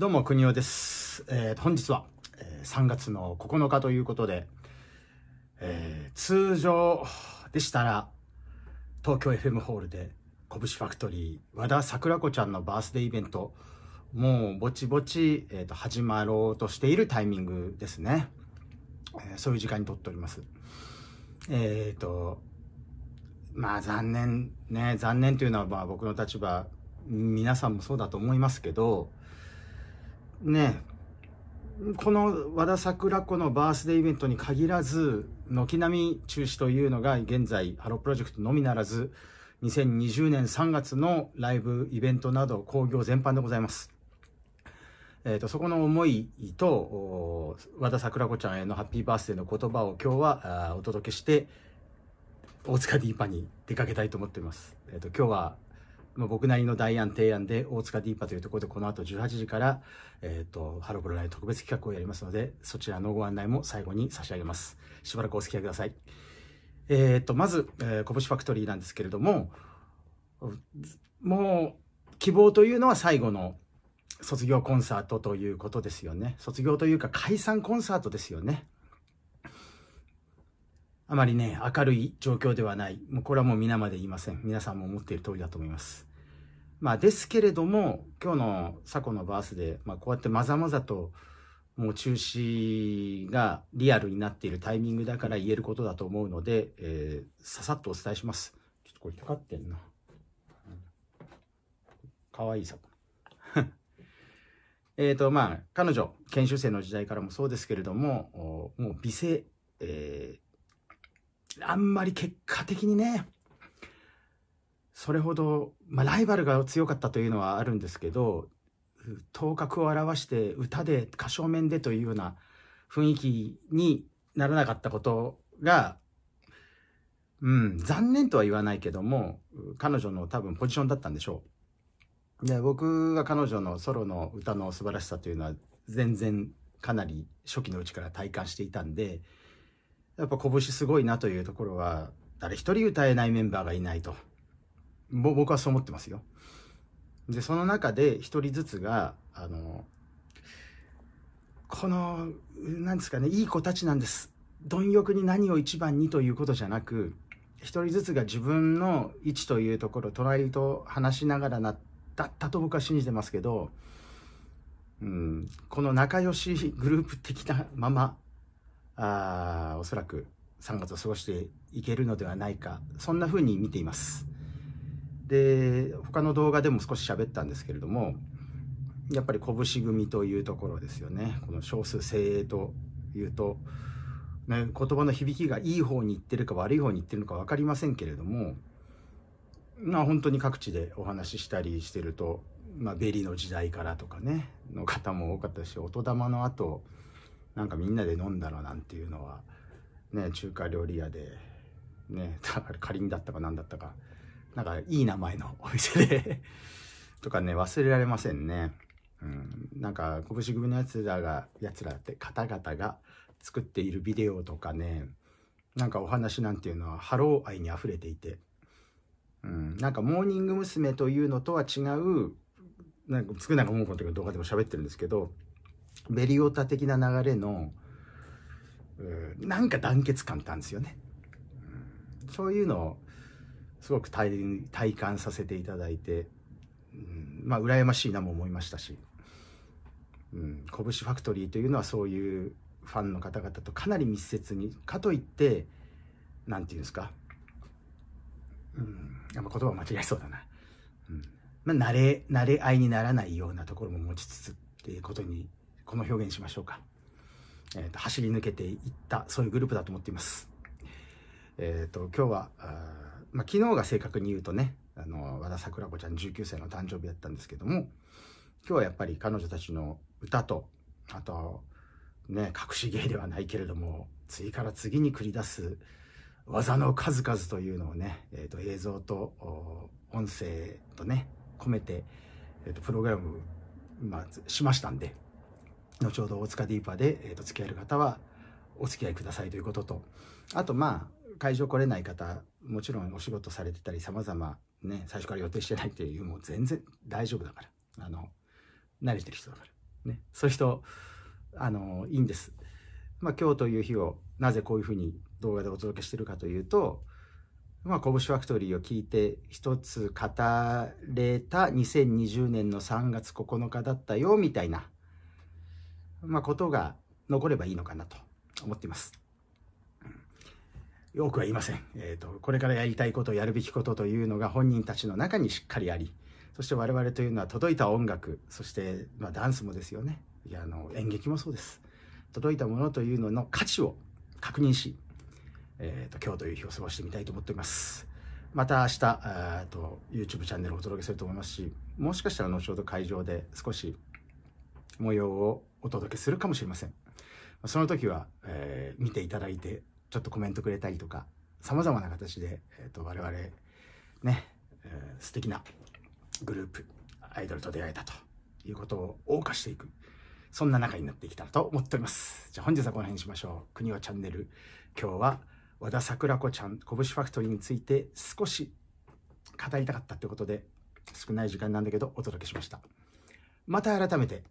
どうも、国尾です。えー、本日は、えー、3月の9日ということで、えー、通常でしたら、東京 FM ホールで、拳ファクトリー、和田桜子ちゃんのバースデーイベント、もうぼちぼち、えーと、始まろうとしているタイミングですね。えー、そういう時間にとっております。えっ、ー、と、まあ残念ね、残念というのはまあ僕の立場、皆さんもそうだと思いますけど、ねこの和田桜子のバースデーイベントに限らず軒並み中止というのが現在ハロプロジェクトのみならず2020年3月のライブイベントなど興行全般でございます。えーと、そこの思いと和田桜子ちゃんへのハッピーバースデーの言葉を今日はお届けして大塚ディーパに出かけたいと思っています。えーと今日はまあ、僕なりの代案提案で大塚ディーパというところでこの後18時から、えっ、ー、と、ハロプロライン特別企画をやりますので、そちらのご案内も最後に差し上げます。しばらくお付き合いください。えっ、ー、と、まず、えー、こぶしファクトリーなんですけれども、もう、希望というのは最後の卒業コンサートということですよね。卒業というか解散コンサートですよね。あまりね、明るい状況ではない。もうこれはもう皆まで言いません。皆さんも思っている通りだと思います。まあ、ですけれども、今日の佐古のバースで、まあ、こうやってまざまざと、もう中止がリアルになっているタイミングだから言えることだと思うので、えー、ささっとお伝えします。ちょっとこれかかってんな。かわいいさ。えっと、まあ、彼女、研修生の時代からもそうですけれども、もう美声、えー、あんまり結果的にね、それほど、まあ、ライバルが強かったというのはあるんですけど頭角を現して歌で歌唱面でというような雰囲気にならなかったことが、うん、残念とは言わないけども彼女の多分ポジションだったんでしょう。で僕が彼女のソロの歌の素晴らしさというのは全然かなり初期のうちから体感していたんでやっぱ拳すごいなというところは誰一人歌えないメンバーがいないと。僕はそう思ってますよ。で、その中で一人ずつが、あの、この、なんですかね、いい子たちなんです。貪欲に何を一番にということじゃなく、一人ずつが自分の位置というところ、隣と話しながらな、だったと僕は信じてますけど、うん、この仲良しグループ的なまま、あおそらく3月を過ごしていけるのではないか、そんな風に見ています。で他の動画でも少し喋ったんですけれどもやっぱり拳組というところですよねこの少数精鋭というと、ね、言葉の響きがいい方にいってるか悪い方にいってるのか分かりませんけれどもまあ本当に各地でお話ししたりしてると、まあ、ベリーの時代からとかねの方も多かったし音玉の後なんかみんなで飲んだのなんていうのは、ね、中華料理屋で、ね、あれかりんだったか何だったかなんかいい名前のお店でとかね、忘れられませんね。うん、なんか、拳組のやつらが、やつらって方々が作っているビデオとかね、なんかお話なんていうのはハロー愛に溢れていて、うん、なんかモーニング娘。というのとは違う、なんか、つくなんかもうこの時の動画でも喋ってるんですけど、ベリオタ的な流れの、うん、なんか団結感ってあるんですよね。そういうのを、すごく体体感させていただいて、うん、まあ羨ましいなも思いましたし、うん、拳ファクトリーというのはそういうファンの方々とかなり密接にかといって何て言うんですか、うん、やっぱ言葉間違えそうだな、うんまあ、慣れ慣れ合いにならないようなところも持ちつつっていうことにこの表現しましょうか、えーと、走り抜けていったそういうグループだと思っています。えっ、ー、と今日はまあ、昨日が正確に言うとね、あの、和田桜子ちゃん19歳の誕生日だったんですけども、今日はやっぱり彼女たちの歌と、あと、ね、隠し芸ではないけれども、次から次に繰り出す技の数々というのをね、えー、と映像と音声とね、込めて、えー、とプログラム、まあ、しましたんで、後ほど大塚ディーパーで、えー、と付き合える方はお付き合いくださいということと、あとまあ、会場来れない方もちろんお仕事されてたり様々ね最初から予定してないっていうもう全然大丈夫だからあの慣れてる人だからねそういう人あのいいんです。まあ、今日という日をなぜこういうふうに動画でお届けしてるかというと、まあ、拳ファクトリーを聞いて一つ語れた2020年の3月9日だったよみたいな、まあ、ことが残ればいいのかなと思っています。多くは言いません、えーと、これからやりたいことやるべきことというのが本人たちの中にしっかりありそして我々というのは届いた音楽そして、まあ、ダンスもですよねいやあの演劇もそうです届いたものというのの価値を確認し、えーと、今日という日を過ごしてみたいと思っておりますまた明日っと YouTube チャンネルをお届けすると思いますしもしかしたら後ほど会場で少し模様をお届けするかもしれませんその時は、えー、見ていただいてちょっとコメントくれたりとか、様々な形で、えっ、と、我々、ね、えー、素敵なグループ、アイドルと出会えたということを謳歌していく、そんな仲になってきたらと思っております。じゃあ本日はこの辺にしましょう。国はチャンネル。今日は和田桜子ちゃん、拳ファクトリーについて少し語りたかったということで、少ない時間なんだけどお届けしました。また改めて